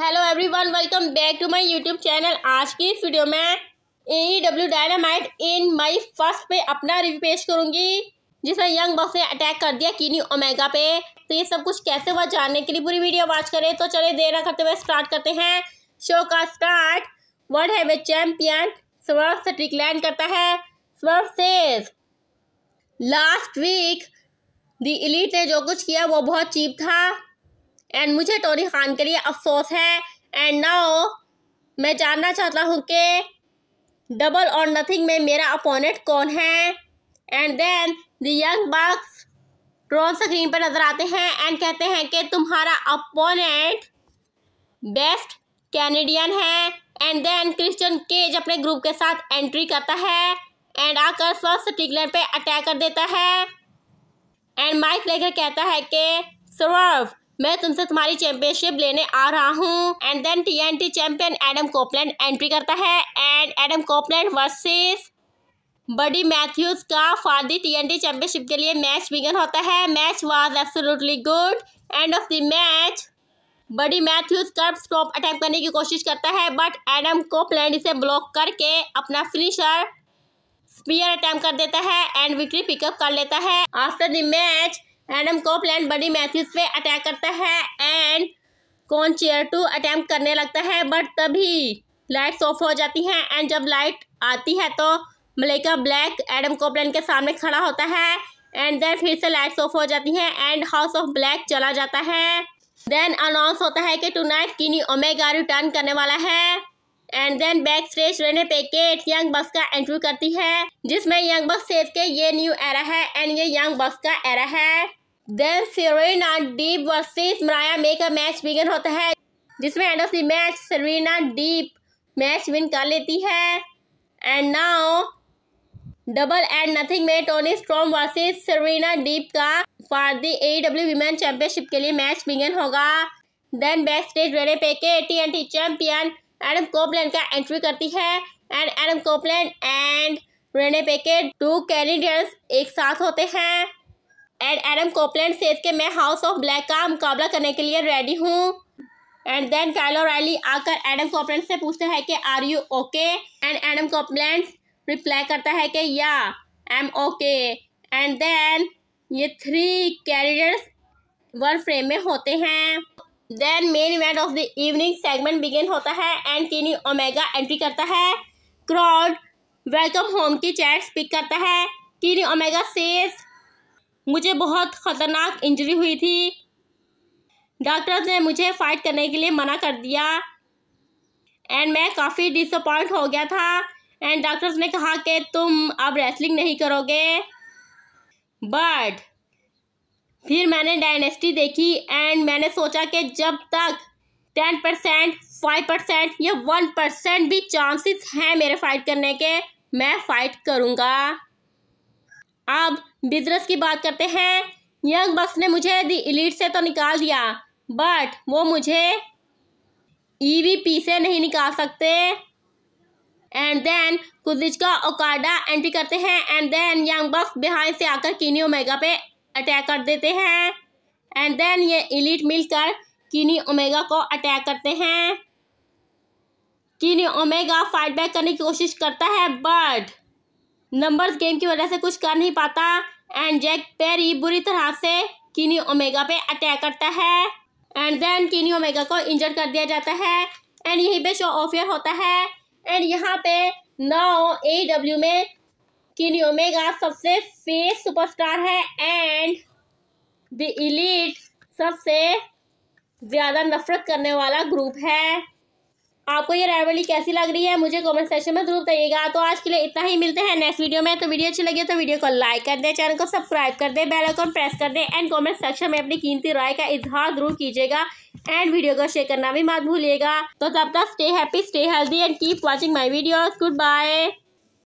hello everyone welcome back to my YouTube channel आज की इस वीडियो में A W Dynamite in my first पे अपना रिव्यू पेश करूंगी जिसमें यंग बॉस ने अटैक कर दिया किनी ओमेगा पे तो ये सब कुछ कैसे हुआ जानने के लिए पूरी वीडियो वॉच करें तो चले देर ना करते हुए स्टार्ट करते हैं शो का स्टार्ट वर्ल्ड है चैम्पियन स्वर्फ से ट्रिकलैंड करता है स्वर्फ से लास्ट वीक दी इलीट ने जो कुछ किया वो बहुत चीप था एंड मुझे टोनी खान के लिए अफसोस है एंड नाउ मैं जानना चाहता हूँ कि डबल और नथिंग में मेरा अपोनेंट कौन है एंड देन दंग बाग्स बक्स ड्रोन स्क्रीन पर नजर आते हैं एंड कहते हैं कि तुम्हारा अपोनेंट बेस्ट कैनेडियन है एंड देन क्रिश्चियन केज अपने ग्रुप के साथ एंट्री करता है एंड आकर स्वस्थ टिकलैंड पे अटैक कर देता है एंड माइक लेकर कहता है कि सर्व मैं तुमसे तुम्हारी चैंपियनशिप लेने आ रहा हूँ and then T N T champion Adam Copeland entry करता है and Adam Copeland versus Buddy Matthews का for the T N T championship के लिए मैच बिगन होता है match was absolutely good end of the match Buddy Matthews curb stomp attempt करने की कोशिश करता है बट एडम कोपलैंड इसे ब्लॉक करके अपना फिनिशर स्पीयर अटैम्प कर देता है एंड विक्ट्री पिकअप कर लेता है after the match Adam Copeland Buddy Matthews पे अटैक करता है एंड कौन चेयर टू अटैम्प करने लगता है बट तभी लाइट्स ऑफ हो जाती हैं एंड जब लाइट आती है तो मलेका ब्लैक एडम कॉपलैंड के सामने खड़ा होता है एंड देन फिर से लाइट्स ऑफ हो जाती हैं एंड हाउस ऑफ ब्लैक चला जाता है देन अनाउंस होता है कि टुनाइट किनी ओमेगा रिटर्न करने वाला है and then backstage Renee Paquette Young Bucks का एंट्री करती है जिसमें यंग बस सेज के ये न्यू एरा है एंड ये यंग बस का एरा है then Serena Deeb versus Mariah May का मैच बिगन होता है जिसमें end of the match Serena Deeb match win कर लेती है and now Double and Nothing में Toni Storm versus Serena Deeb का for the A W women championship के लिए मैच बिगन होगा देन बैक स्टेज वेरे पे के T N T champion Adam Copeland का एंट्री करती है and Adam Copeland and Renee Paquette two Canadians एक साथ होते हैं एंड एडम कोपलैंड सेज के मैं हाउस ऑफ ब्लैक का मुकाबला करने के लिए रेडी हूँ एंड देन कैलो रैली आकर एडम कॉपलैंड से पूछता है कि are you okay and Adam Copeland reply करता है कि yeah I am okay and then ये थ्री कैरियर्स वन फ्रेम में होते हैं then main event of the evening segment begin होता है एंड किनी ओमेगा एंट्री करता है क्राउड वेलकम होम की चैट पिक करता है किनी ओमेगा सेज मुझे बहुत ख़तरनाक इंजरी हुई थी डॉक्टर्स ने मुझे फ़ाइट करने के लिए मना कर दिया एंड मैं काफ़ी डिसअपॉइंट हो गया था एंड डॉक्टर्स ने कहा कि तुम अब रेसलिंग नहीं करोगे बट फिर मैंने डायनेस्टी देखी एंड मैंने सोचा कि जब तक टेन परसेंट फाइव परसेंट या वन परसेंट भी चांसेस हैं मेरे फाइट करने के मैं फ़ाइट करूँगा अब बिजनेस की बात करते हैं यंग बक्स ने मुझे दी इलीट से तो निकाल दिया बट वो मुझे ईवीपी e से नहीं निकाल सकते एंड देन का ओकाडा एंट्री करते हैं and then Young Bucks behind से आकर कीनी ओमेगा पे अटैक कर देते हैं एंड देन ये इलीट मिलकर कीनी ओमेगा को अटैक करते हैं कीनी ओमेगा फाइट बैक करने की कोशिश करता है बट नंबर्स गेम की वजह से कुछ कर नहीं पाता एंड जैक पेरी बुरी तरह से किनी ओमेगा पे अटैक करता है एंड देन किनी ओमेगा को इंजर कर दिया जाता है एंड यहीं पे शो ऑफियर होता है एंड यहाँ पे नाउ ए डब्ल्यू e में किनी ओमेगा सबसे फेस सुपरस्टार है एंड द इलीट सबसे ज़्यादा नफरत करने वाला ग्रुप है आपको ये रायवली कैसी लग रही है मुझे कमेंट सेक्शन में जरूर बताइएगा तो आज के लिए इतना ही मिलते हैं नेक्स्ट वीडियो में तो वीडियो अच्छी लगी तो वीडियो को लाइक कर दें चैनल को सब्सक्राइब कर दें बेल आइकन प्रेस कर दें एंड कमेंट सेक्शन में अपनी कीमती राय का इजहार जरूर कीजिएगा एंड वीडियो को शेयर करना भी मत भूलिएगा तो तब तक stay happy stay healthy and keep watching my videos good bye